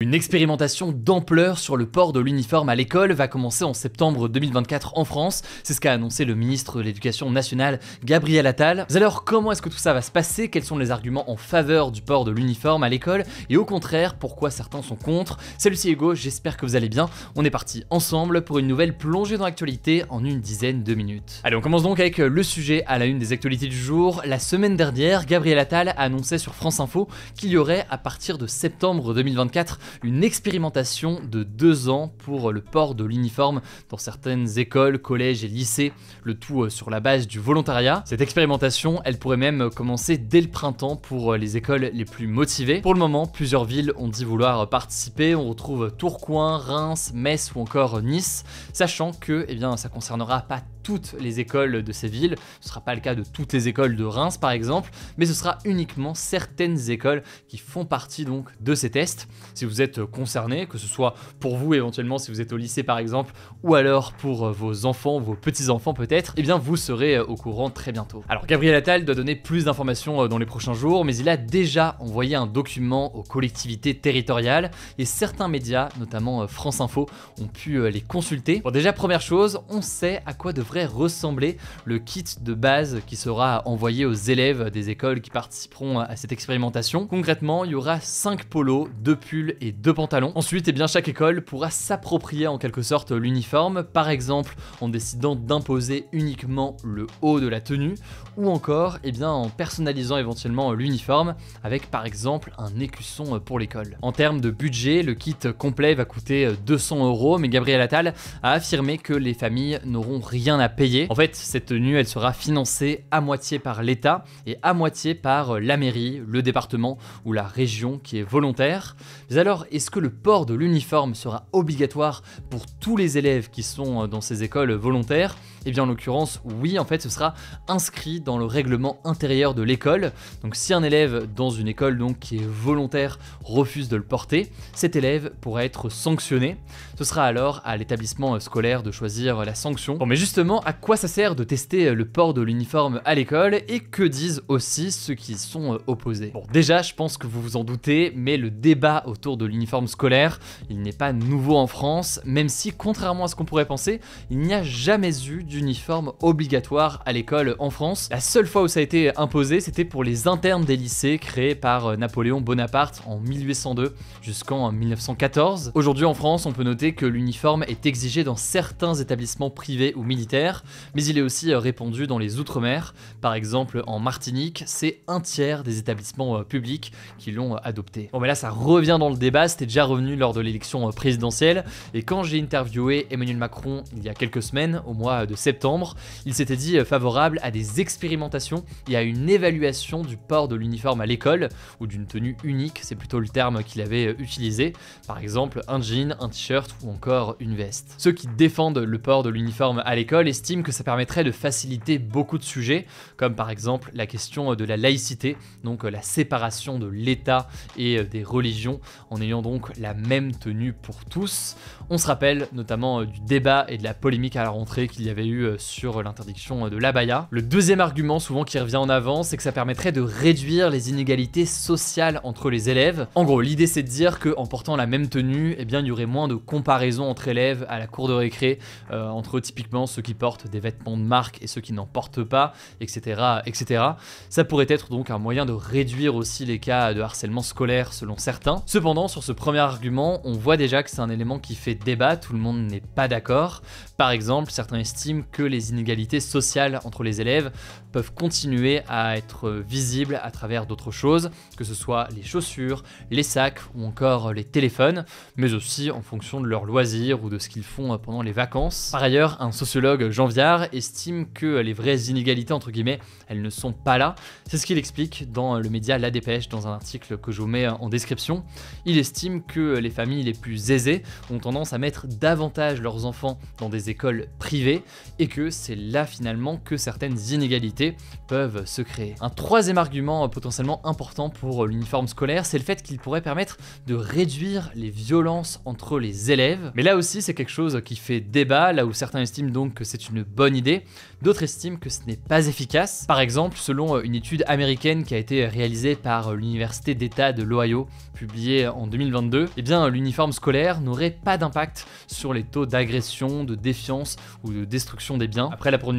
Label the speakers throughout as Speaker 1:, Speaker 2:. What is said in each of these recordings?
Speaker 1: Une expérimentation d'ampleur sur le port de l'uniforme à l'école va commencer en septembre 2024 en France. C'est ce qu'a annoncé le ministre de l'Éducation nationale, Gabriel Attal. alors, comment est-ce que tout ça va se passer Quels sont les arguments en faveur du port de l'uniforme à l'école Et au contraire, pourquoi certains sont contre Salut, c'est Hugo, j'espère que vous allez bien. On est parti ensemble pour une nouvelle plongée dans l'actualité en une dizaine de minutes. Allez, on commence donc avec euh, le sujet à la une des actualités du jour. La semaine dernière, Gabriel Attal a annoncé sur France Info qu'il y aurait, à partir de septembre 2024, une expérimentation de deux ans pour le port de l'uniforme dans certaines écoles, collèges et lycées, le tout euh, sur la base du volontariat. Cette expérimentation, elle pourrait même commencer dès le printemps pour euh, les écoles les plus motivées. Pour le moment, plusieurs villes ont dit vouloir participer, on retrouve Tourcoing, Reims, Metz ou encore Nice, sachant que eh bien, ça concernera pas toutes les écoles de ces villes. Ce sera pas le cas de toutes les écoles de Reims par exemple, mais ce sera uniquement certaines écoles qui font partie donc de ces tests. Si vous êtes concerné, que ce soit pour vous éventuellement si vous êtes au lycée par exemple, ou alors pour euh, vos enfants, vos petits-enfants peut-être, eh bien vous serez euh, au courant très bientôt. Alors Gabriel Attal doit donner plus d'informations euh, dans les prochains jours, mais il a déjà envoyé un document aux collectivités territoriales et certains médias, notamment France Info, ont pu les consulter. Bon déjà première chose, on sait à quoi devrait ressembler le kit de base qui sera envoyé aux élèves des écoles qui participeront à cette expérimentation. Concrètement, il y aura 5 polos, 2 pulls et 2 pantalons. Ensuite, et eh bien, chaque école pourra s'approprier en quelque sorte l'uniforme, par exemple en décidant d'imposer uniquement le haut de la tenue, ou encore et eh bien, en personnalisant éventuellement l'uniforme avec par exemple un écusson pour l'école. En termes de budget, le kit complet va coûter 200 euros, mais Gabriel Attal a affirmé que les familles n'auront rien à payer. En fait, cette tenue, elle sera financée à moitié par l'État et à moitié par euh, la mairie, le département ou la région qui est volontaire. Mais alors, est-ce que le port de l'uniforme sera obligatoire pour tous les élèves qui sont euh, dans ces écoles volontaires et eh bien en l'occurrence, oui, en fait, ce sera inscrit dans le règlement intérieur de l'école. Donc si un élève dans une école donc qui est volontaire refuse de le porter, cet élève pourra être sanctionné. Ce sera alors à l'établissement scolaire de choisir la sanction. Bon, mais justement, à quoi ça sert de tester le port de l'uniforme à l'école et que disent aussi ceux qui sont opposés Bon, déjà, je pense que vous vous en doutez, mais le débat autour de l'uniforme scolaire, il n'est pas nouveau en France, même si contrairement à ce qu'on pourrait penser, il n'y a jamais eu du uniforme obligatoire à l'école en France. La seule fois où ça a été imposé, c'était pour les internes des lycées créés par euh, Napoléon Bonaparte en 1802 jusqu'en 1914. Aujourd'hui en France, on peut noter que l'uniforme est exigé dans certains établissements privés ou militaires, mais il est aussi euh, répandu dans les Outre-mer. Par exemple, en Martinique, c'est un tiers des établissements euh, publics qui l'ont adopté. Bon, mais là, ça revient dans le débat, c'était déjà revenu lors de l'élection présidentielle, et quand j'ai interviewé Emmanuel Macron il y a quelques semaines, au mois de septembre. Il s'était dit euh, favorable à des expérimentations et à une évaluation du port de l'uniforme à l'école, ou d'une tenue unique, c'est plutôt le terme qu'il avait euh, utilisé, par exemple un jean, un t-shirt ou encore une veste. Ceux qui défendent le port de l'uniforme à l'école estiment que ça permettrait de faciliter beaucoup de sujets, comme par exemple la question euh, de la laïcité, donc la séparation de l'État et des religions, en ayant donc la même tenue pour tous. On se rappelle notamment du débat et de la polémique à la rentrée qu'il y avait euh, sur l'interdiction euh, de l'abaya. Le deuxième argument souvent qui revient en avant, c'est que ça permettrait de réduire les inégalités sociales entre les élèves. En gros, l'idée c'est de dire qu'en portant la même tenue, eh bien il y aurait moins de comparaisons entre élèves à la cour de récré, euh, entre typiquement ceux qui portent des vêtements de marque et ceux qui n'en portent pas, etc., etc. Ça pourrait être donc un moyen de réduire aussi les cas de harcèlement scolaire selon certains. Cependant, sur ce premier argument, on voit déjà que c'est un élément qui fait débat, tout le monde n'est pas d'accord. Par exemple, certains estiment que les inégalités sociales entre les élèves peuvent continuer à être visibles à travers d'autres choses, que ce soit les chaussures, les sacs ou encore les téléphones, mais aussi en fonction de leurs loisirs ou de ce qu'ils font pendant les vacances. Par ailleurs, un sociologue, Jean Viard, estime que les vraies inégalités, entre guillemets, elles ne sont pas là. C'est ce qu'il explique dans le média La Dépêche, dans un article que je vous mets en description. Il estime que les familles les plus aisées ont tendance à mettre davantage leurs enfants dans des écoles privées, et que c'est là finalement que certaines inégalités peuvent se créer. Un troisième argument euh, potentiellement important pour euh, l'uniforme scolaire, c'est le fait qu'il pourrait permettre de réduire les violences entre les élèves. Mais là aussi, c'est quelque chose qui fait débat, là où certains estiment donc que c'est une bonne idée, d'autres estiment que ce n'est pas efficace. Par exemple, selon euh, une étude américaine qui a été réalisée par l'Université d'État de l'Ohio, publiée en 2022, eh bien l'uniforme scolaire n'aurait pas d'impact sur les taux d'agression, de défiance ou de destruction des biens. Après la pour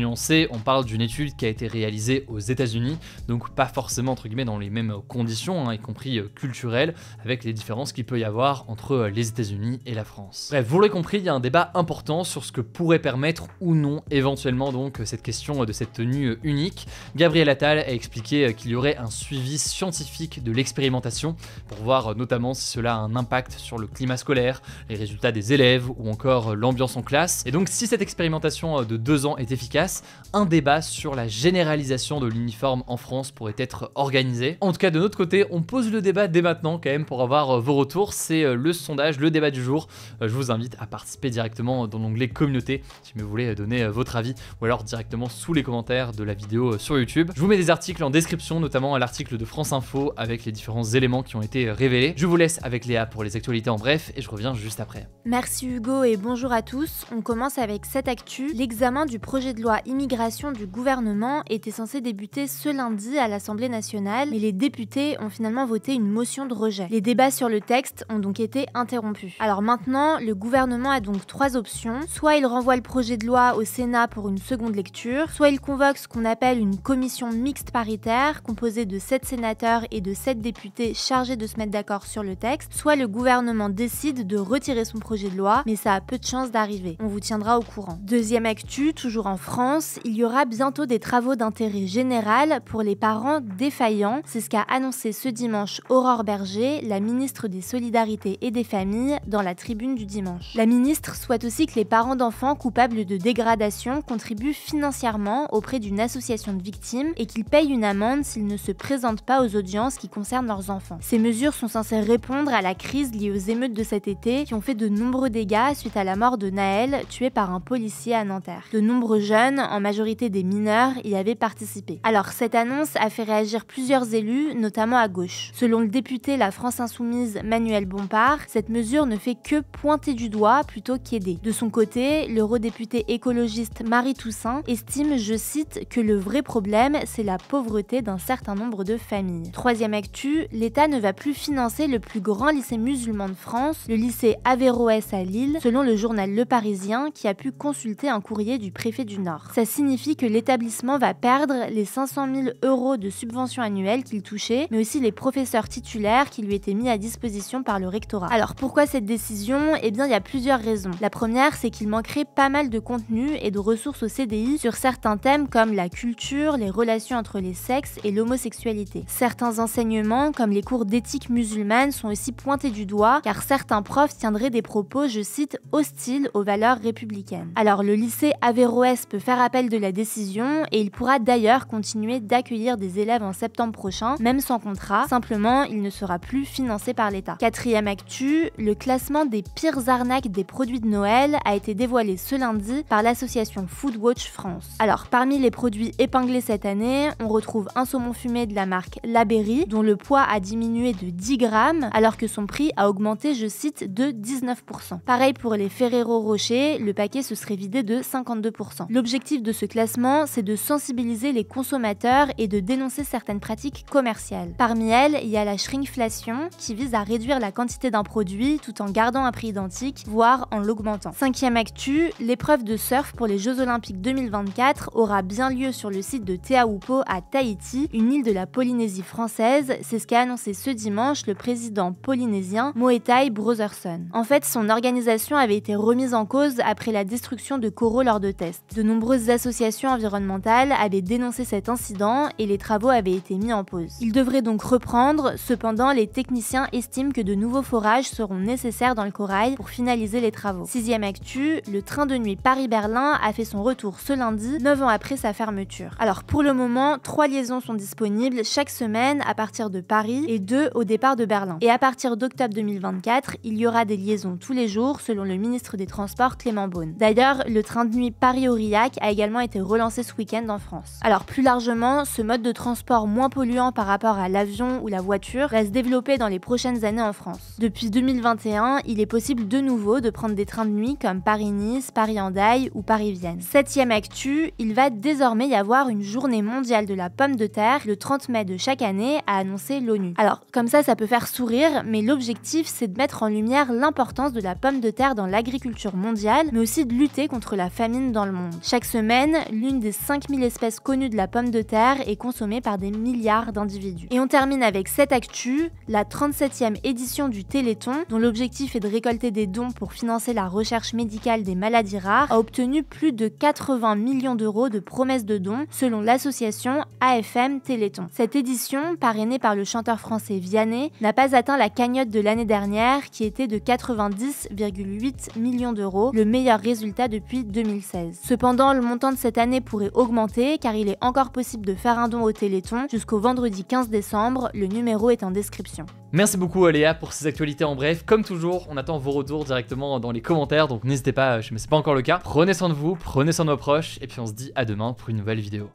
Speaker 1: on parle d'une étude qui a été réalisée aux États-Unis, donc pas forcément entre guillemets dans les mêmes conditions, hein, y compris euh, culturelles, avec les différences qu'il peut y avoir entre euh, les États-Unis et la France. Bref, vous l'aurez compris, il y a un débat important sur ce que pourrait permettre ou non éventuellement donc euh, cette question de cette tenue unique. Gabriel Attal a expliqué qu'il y aurait un suivi scientifique de l'expérimentation pour voir notamment si cela a un impact sur le climat scolaire, les résultats des élèves ou encore l'ambiance en classe. Et donc si cette expérimentation de deux ans est efficace, un débat sur la généralisation de l'uniforme en France pourrait être organisé. En tout cas, de notre côté, on pose le débat dès maintenant quand même pour avoir euh, vos retours. C'est euh, le sondage, le débat du jour. Euh, je vous invite à participer directement dans l'onglet communauté si vous voulez donner votre avis ou alors directement sous les commentaires de la vidéo sur YouTube. Je vous mets des articles en description, notamment l'article de France Info avec les différents éléments qui ont été révélés. Je vous laisse avec Léa pour les actualités en bref et je reviens juste après.
Speaker 2: Merci Hugo et bonjour à tous. On commence avec cette actu. L'examen du projet de loi immigration du gouvernement était censé débuter ce lundi à l'Assemblée nationale, mais les députés ont finalement voté une motion de rejet. Les débats sur le texte ont donc été interrompus. Alors maintenant, le gouvernement a donc trois options. Soit il renvoie le projet de loi au Sénat pour une seconde lecture, soit il convoque ce qu'on appelle une commission mixte paritaire composée de sept sénateurs et de sept députés chargés de se mettre d'accord sur le texte, soit le gouvernement décide de retirer son projet de loi, mais ça a peu de chances d'arriver. On vous tiendra au courant. Deuxième actu toujours en France, il y aura bientôt des travaux d'intérêt général pour les parents défaillants. C'est ce qu'a annoncé ce dimanche Aurore Berger, la ministre des Solidarités et des Familles, dans la tribune du dimanche. La ministre souhaite aussi que les parents d'enfants coupables de dégradation contribuent financièrement auprès d'une association de victimes et qu'ils payent une amende s'ils ne se présentent pas aux audiences qui concernent leurs enfants. Ces mesures sont censées répondre à la crise liée aux émeutes de cet été qui ont fait de nombreux dégâts suite à la mort de Naël, tué par un policier à Nanterre. De nombreux jeunes, en majorité des mineurs, y avaient participé. Alors cette annonce a fait réagir plusieurs élus, notamment à gauche. Selon le député La France Insoumise Manuel Bompard, cette mesure ne fait que pointer du doigt plutôt qu'aider. De son côté, l'eurodéputé écologiste Marie Toussaint estime, je cite, que le vrai problème, c'est la pauvreté d'un certain nombre de familles. Troisième actu, l'État ne va plus financer le plus grand lycée musulman de France, le lycée Averroès à Lille, selon le journal Le Parisien qui a pu consulter un cours du préfet du Nord. Ça signifie que l'établissement va perdre les 500 000 euros de subventions annuelles qu'il touchait, mais aussi les professeurs titulaires qui lui étaient mis à disposition par le rectorat. Alors pourquoi cette décision Eh bien, il y a plusieurs raisons. La première, c'est qu'il manquerait pas mal de contenu et de ressources au CDI sur certains thèmes comme la culture, les relations entre les sexes et l'homosexualité. Certains enseignements, comme les cours d'éthique musulmane, sont aussi pointés du doigt, car certains profs tiendraient des propos, je cite, hostiles aux valeurs républicaines. Alors le lycée lycée peut faire appel de la décision et il pourra d'ailleurs continuer d'accueillir des élèves en septembre prochain, même sans contrat, simplement il ne sera plus financé par l'État. Quatrième actu, le classement des pires arnaques des produits de Noël a été dévoilé ce lundi par l'association Foodwatch France. Alors parmi les produits épinglés cette année, on retrouve un saumon fumé de la marque Laberry, dont le poids a diminué de 10 grammes alors que son prix a augmenté, je cite, de 19%. Pareil pour les Ferrero Rocher, le paquet se serait vidé de 5%. 52%. L'objectif de ce classement, c'est de sensibiliser les consommateurs et de dénoncer certaines pratiques commerciales. Parmi elles, il y a la shrinkflation, qui vise à réduire la quantité d'un produit tout en gardant un prix identique, voire en l'augmentant. Cinquième actu, l'épreuve de surf pour les Jeux Olympiques 2024 aura bien lieu sur le site de Teahupo à Tahiti, une île de la Polynésie française. C'est ce qu'a annoncé ce dimanche le président polynésien Moetai Brotherson. En fait, son organisation avait été remise en cause après la destruction de Corolla lors de tests. De nombreuses associations environnementales avaient dénoncé cet incident et les travaux avaient été mis en pause. Ils devraient donc reprendre, cependant les techniciens estiment que de nouveaux forages seront nécessaires dans le corail pour finaliser les travaux. Sixième actu, le train de nuit Paris-Berlin a fait son retour ce lundi, 9 ans après sa fermeture. Alors pour le moment, trois liaisons sont disponibles chaque semaine à partir de Paris et 2 au départ de Berlin. Et à partir d'octobre 2024, il y aura des liaisons tous les jours selon le ministre des Transports Clément Beaune. D'ailleurs, le train de Paris-Aurillac a également été relancé ce week-end en France. Alors plus largement, ce mode de transport moins polluant par rapport à l'avion ou la voiture reste développé dans les prochaines années en France. Depuis 2021, il est possible de nouveau de prendre des trains de nuit comme Paris-Nice, Paris-Andaille ou Paris-Vienne. Septième actu, il va désormais y avoir une journée mondiale de la pomme de terre le 30 mai de chaque année, a annoncé l'ONU. Alors comme ça, ça peut faire sourire, mais l'objectif c'est de mettre en lumière l'importance de la pomme de terre dans l'agriculture mondiale, mais aussi de lutter contre la famine dans le monde. Chaque semaine, l'une des 5000 espèces connues de la pomme de terre est consommée par des milliards d'individus. Et on termine avec cette actu, la 37e édition du Téléthon, dont l'objectif est de récolter des dons pour financer la recherche médicale des maladies rares, a obtenu plus de 80 millions d'euros de promesses de dons, selon l'association AFM Téléthon. Cette édition, parrainée par le chanteur français Vianney, n'a pas atteint la cagnotte de l'année dernière, qui était de 90,8 millions d'euros, le meilleur résultat depuis 2000. Cependant, le montant de cette année pourrait augmenter car il est encore possible de faire un don au Téléthon jusqu'au vendredi 15 décembre, le numéro est en description.
Speaker 1: Merci beaucoup Aléa pour ces actualités en bref. Comme toujours, on attend vos retours directement dans les commentaires, donc n'hésitez pas, mais c'est pas encore le cas. Prenez soin de vous, prenez soin de vos proches, et puis on se dit à demain pour une nouvelle vidéo.